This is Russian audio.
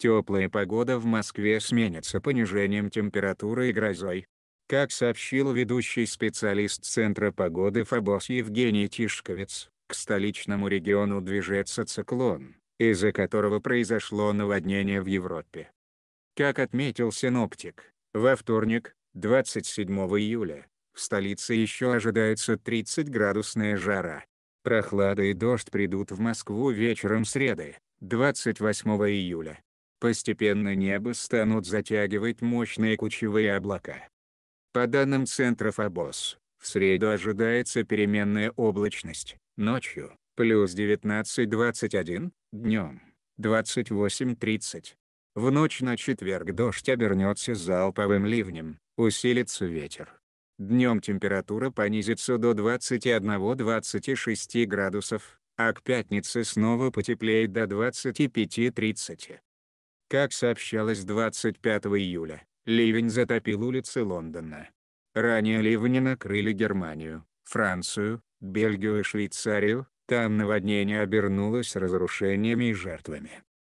Теплая погода в Москве сменится понижением температуры и грозой. Как сообщил ведущий специалист Центра погоды Фобос Евгений Тишковец, к столичному региону движется циклон, из-за которого произошло наводнение в Европе. Как отметил синоптик, во вторник, 27 июля, в столице еще ожидается 30-градусная жара. Прохлада и дождь придут в Москву вечером среды, 28 июля. Постепенно небо станут затягивать мощные кучевые облака. По данным Центра ФАБОС, в среду ожидается переменная облачность, ночью – плюс 19-21, днем – 28-30. В ночь на четверг дождь обернется залповым ливнем, усилится ветер. Днем температура понизится до 21-26 градусов, а к пятнице снова потеплеет до 25-30. Как сообщалось 25 июля, ливень затопил улицы Лондона. Ранее ливни накрыли Германию, Францию, Бельгию и Швейцарию, там наводнение обернулось разрушениями и жертвами.